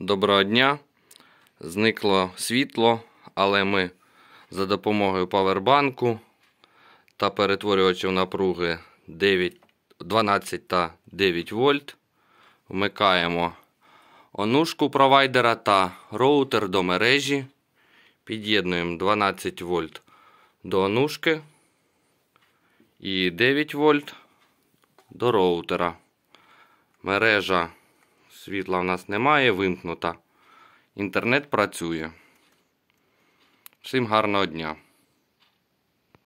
Доброго дня! Зникло світло, але ми за допомогою павербанку та перетворювачів напруги 9, 12 та 9 вольт вмикаємо онушку провайдера та роутер до мережі. Під'єднуємо 12 вольт до онушки і 9 вольт до роутера. Мережа Світла в нас немає, вимкнута. Інтернет працює. Всім гарного дня!